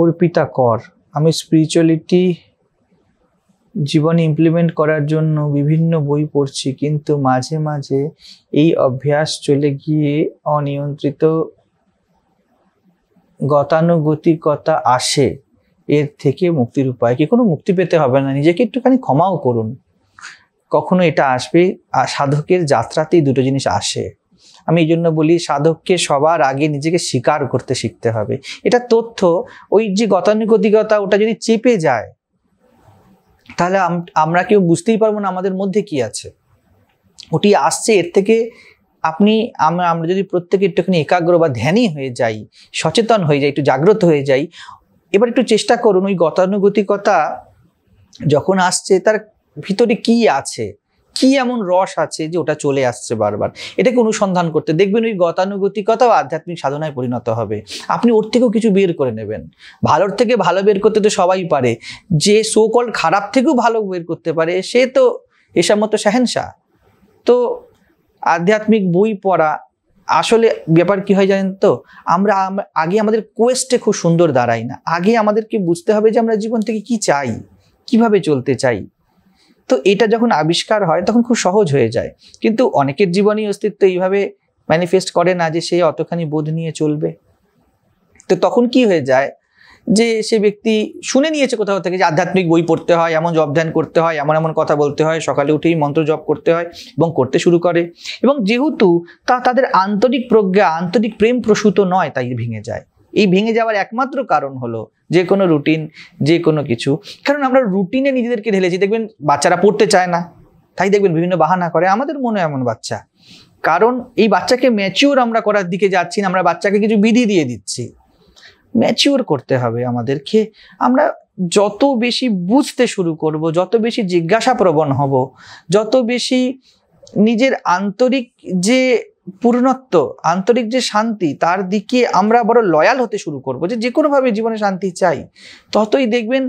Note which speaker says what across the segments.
Speaker 1: অর্পিতা কর আমি স্পিরিচুয়ালিটি জীবনে ইমপ্লিমেন্ট করার জন্য বিভিন্ন বই পড়ছি কিন্তু মাঝে মাঝে এই অভ্যাস চলে গিয়ে অনিয়ন্ত্রিত গতানুগতিকতা আসে এর থেকে মুক্তির উপায় কি কোনো মুক্তি পেতে হবে না নিজেকে একটুখানি ক্ষমাও করুন কখনো এটা আসবে সাধকের যাত্রাতেই দুটো জিনিস আসে আমি এই জন্য বলি সাধককে সবার আগে নিজেকে স্বীকার করতে শিখতে হবে এটা তথ্য ওই যে গতানুগতিকতা ওটা যদি চেপে যায় তাহলে আমরা কেউ বুঝতেই পারবো না আমাদের মধ্যে কি আছে ওটি আসছে এর থেকে আপনি আমরা আমরা যদি প্রত্যেকে একটুখানি একাগ্র বা ধ্যানই হয়ে যাই সচেতন হয়ে যাই একটু জাগ্রত হয়ে যাই এবার একটু চেষ্টা করুন ওই গতানুগতিকতা যখন আসছে তার ভিতরে কি আছে কি এমন রস আছে যে ওটা চলে আসছে বারবার এটাকে অনুসন্ধান করতে দেখবেন ওই গতানুগতিকতা আধ্যাত্মিক সাধনায় পরিণত হবে আপনি ওর থেকেও কিছু বের করে নেবেন ভালোর থেকে ভালো বের করতে তো সবাই পারে যে সোকল খারাপ থেকেও ভালো বের করতে পারে সে তো এসব মতো সাহেনশা তো আধ্যাত্মিক বই পড়া আসলে ব্যাপার কি হয় জানেন তো আমরা আগে আমাদের কোয়েস্টে খুব সুন্দর দাঁড়াই না আগে আমাদেরকে বুঝতে হবে যে আমরা জীবন থেকে কি চাই কিভাবে চলতে চাই তো এটা যখন আবিষ্কার হয় তখন খুব সহজ হয়ে যায় কিন্তু অনেকের জীবনই অস্তিত্ব এইভাবে ম্যানিফেস্ট করে না যে সে অতখানি বোধ নিয়ে চলবে তো তখন কি হয়ে যায় যে সে ব্যক্তি শুনে নিয়েছে কোথাও থেকে যে আধ্যাত্মিক বই পড়তে হয় এমন জব ধ্যান করতে হয় এমন এমন কথা বলতে হয় সকালে উঠেই মন্ত্র জপ করতে হয় এবং করতে শুরু করে এবং যেহেতু তা তাদের আন্তরিক প্রজ্ঞা আন্তরিক প্রেম প্রসূত নয় তাই ভেঙে যায় এই ভেঙে যাওয়ার একমাত্র কারণ হলো যে কোনো রুটিন যে কোনো কিছু কারণ আমরা রুটিনে নিজেদেরকে ঢেলেছি দেখবেন বাচ্চারা পড়তে চায় না তাই দেখবেন বিভিন্ন বাহানা করে আমাদের মনে এমন বাচ্চা কারণ এই বাচ্চাকে ম্যাচিওর আমরা করার দিকে যাচ্ছি না আমরা বাচ্চাকে কিছু বিধি দিয়ে দিচ্ছি ম্যাচিওর করতে হবে আমাদেরকে আমরা যত বেশি বুঝতে শুরু করব যত বেশি জিজ্ঞাসা প্রবণ হব যত বেশি নিজের আন্তরিক যে পূর্ণত্ব আন্তরিক যে শান্তি তার দিকে আমরা বড় লয়াল হতে শুরু করব যে যে কোনোভাবে জীবনে শান্তি চাই ততই দেখবেন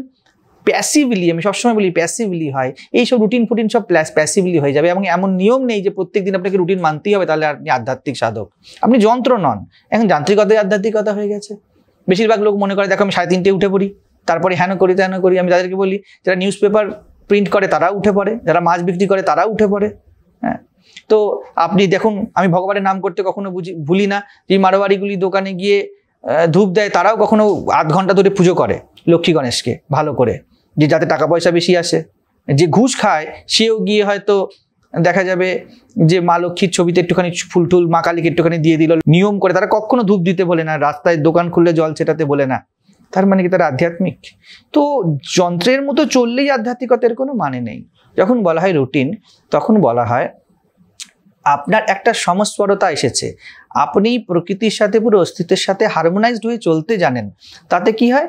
Speaker 1: প্যাসিভলি আমি সবসময় বলি প্যাসিভলি হয় এই সব রুটিন ফুটিন সব প্ল্যাস প্যাসিভলি হয়ে যাবে এবং এমন নিয়ম নেই যে প্রত্যেক দিন আপনাকে রুটিন মানতেই হবে তাহলে আপনি আধ্যাত্মিক সাধক আপনি যন্ত্র নন এখন যান্ত্রিকতায় আধ্যাত্মিকতা হয়ে গেছে বেশিরভাগ লোক মনে করে দেখো আমি সাড়ে তিনটে উঠে পড়ি তারপরে হ্যানো করি তেন করি আমি তাদেরকে বলি যারা নিউজ পেপার প্রিন্ট করে তারা উঠে পড়ে যারা মাছ বিক্রি করে তারা উঠে পড়ে হ্যাঁ তো আপনি দেখুন আমি ভগবানের নাম করতে কখনো বুঝি ভুলি না যে মারোয়ারিগুলি দোকানে গিয়ে ধূপ দেয় তারাও কখনো আধ ঘন্টা ধরে পুজো করে লক্ষ্মী গণেশকে ভালো করে যে যাতে টাকা পয়সা বেশি আসে যে ঘুষ খায় সেও গিয়ে হয়তো দেখা যাবে যে মা লক্ষ্মীর ছবিতে একটুখানি ফুল টুল মা কালীকে একটুখানি দিয়ে দিল নিয়ম করে তারা কখনো ধূপ দিতে বলে না রাস্তায় দোকান খুললে জল ছেটাতে বলে না তার মানে কি তারা আধ্যাত্মিক তো যন্ত্রের মতো চললেই আধ্যাত্মিকতার কোনো মানে নেই যখন বলা হয় রুটিন তখন বলা হয় আপনার একটা সমস্পরতা এসেছে আপনি প্রকৃতির সাথে পুরো অস্তিত্বের সাথে হারমোনাইজড হয়ে চলতে জানেন তাতে কি হয়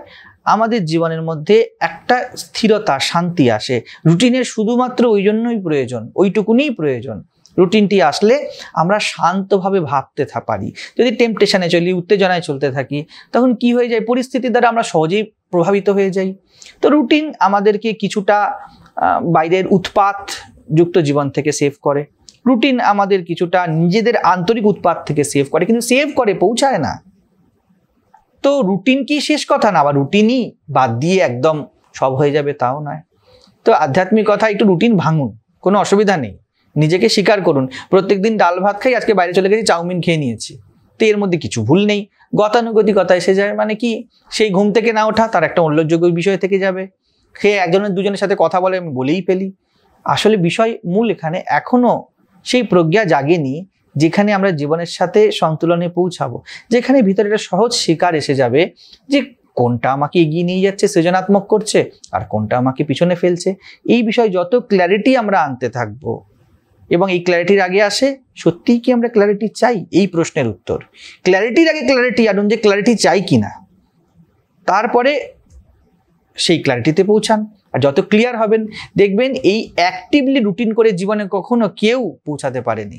Speaker 1: আমাদের জীবনের মধ্যে একটা স্থিরতা শান্তি আসে রুটিনের শুধুমাত্র ওই জন্যই প্রয়োজন ওইটুকুনই প্রয়োজন রুটিনটি আসলে আমরা শান্তভাবে ভাবতে পারি যদি টেম্পটেশনে চলি উত্তেজনায় চলতে থাকি তখন কি হয়ে যায় পরিস্থিতি দ্বারা আমরা সহজেই প্রভাবিত হয়ে যাই তো রুটিন আমাদেরকে কিছুটা বাইরের উৎপাত যুক্ত জীবন থেকে সেভ করে রুটিন আমাদের কিছুটা নিজেদের আন্তরিক উৎপাত থেকে সেভ করে কিন্তু সেভ করে পৌঁছায় না তো রুটিন কি শেষ কথা না আবার রুটিনই বাদ দিয়ে একদম সব হয়ে যাবে তাও নয় তো আধ্যাত্মিক কথা একটু রুটিন ভাঙুন কোনো অসুবিধা নেই নিজেকে স্বীকার করুন প্রত্যেক দিন ডাল ভাত খাই আজকে বাইরে চলে গেছি চাউমিন খেয়ে নিয়েছি তো এর মধ্যে কিছু ভুল নেই গতানুগতিকতা এসে যায় মানে কি সেই ঘুম থেকে না ওঠা তার একটা উল্লেখযোগ্য বিষয় থেকে যাবে সে একজনের দুজনের সাথে কথা বলে আমি বলেই ফেলি আসলে বিষয় মূল এখানে এখনও সেই প্রজ্ঞা জাগেনি যেখানে আমরা জীবনের সাথে সন্তুলনে পৌঁছাবো যেখানে ভিতরে একটা সহজ শিকার এসে যাবে যে কোনটা আমাকে এগিয়ে নিয়ে যাচ্ছে সৃজনাত্মক করছে আর কোনটা আমাকে পিছনে ফেলছে এই বিষয়ে যত ক্ল্যারিটি আমরা আনতে থাকবো এবং এই ক্ল্যারিটির আগে আসে সত্যিই কি আমরা ক্ল্যারিটি চাই এই প্রশ্নের উত্তর ক্ল্যারিটির আগে ক্ল্যারিটি আনুন যে ক্ল্যারিটি চাই কি না তারপরে সেই ক্ল্যারিটিতে পৌঁছান আর যত ক্লিয়ার হবেন দেখবেন এই অ্যাক্টিভলি রুটিন করে জীবনে কখনো কেউ পৌঁছাতে পারেনি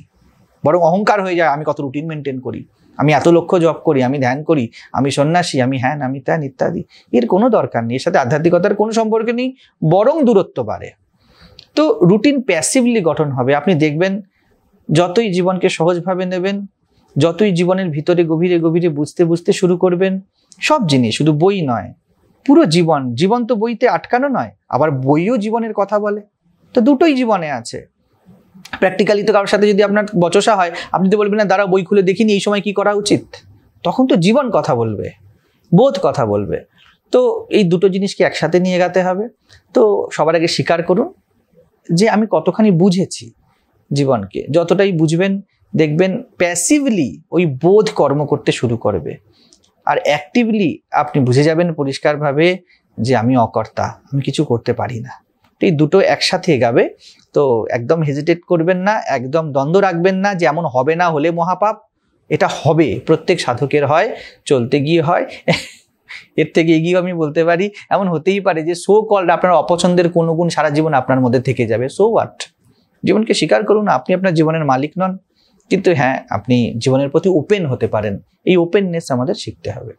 Speaker 1: বরং অহংকার হয়ে যায় আমি কত রুটিন মেনটেন করি আমি এত লক্ষ্য জপ করি আমি ধ্যান করি আমি সন্ন্যাসী আমি হ্যান আমি ত্যান ইত্যাদি এর কোনো দরকার নেই এর সাথে আধ্যাত্মিকতার কোনো সম্পর্ক নেই বরং দূরত্ব বাড়ে তো রুটিন প্যাসিভলি গঠন হবে আপনি দেখবেন যতই জীবনকে সহজভাবে নেবেন যতই জীবনের ভিতরে গভীরে গভীরে বুঝতে বুঝতে শুরু করবেন সব জিনিস শুধু বই নয় পুরো জীবন জীবন তো বইতে আটকানো নয় আবার বইও জীবনের কথা বলে তো দুটোই জীবনে আছে প্র্যাকটিক্যালি তো কারোর সাথে যদি আপনার বচসা হয় আপনি তো বলবেন না দাঁড়া বই খুলে দেখিনি এই সময় কি করা উচিত তখন তো জীবন কথা বলবে বোধ কথা বলবে তো এই দুটো জিনিসকে একসাথে নিয়ে গাতে হবে তো সবার আগে স্বীকার করুন যে আমি কতখানি বুঝেছি জীবনকে যতটাই বুঝবেন দেখবেন প্যাসিভলি ওই বোধ কর্ম করতে শুরু করবে আর অ্যাক্টিভলি আপনি বুঝে যাবেন পরিষ্কারভাবে যে আমি অকর্তা আমি কিছু করতে পারি না এই দুটো একসাথে এগাবে তো একদম হেজিটেট করবেন না একদম দ্বন্দ্ব রাখবেন না যে এমন হবে না হলে মহাপাপ এটা হবে প্রত্যেক সাধকের হয় চলতে গিয়ে হয় এর থেকে এগিয়েও আমি বলতে পারি এমন হতেই পারে যে সো কল্ড আপনার অপছন্দের কোনো গুণ সারা জীবন আপনার মধ্যে থেকে যাবে সো হোয়াট জীবনকে স্বীকার করুন আপনি আপনার জীবনের মালিক নন কিন্তু হ্যাঁ আপনি জীবনের প্রতি ওপেন হতে পারেন এই ওপেননেস আমাদের শিখতে হবে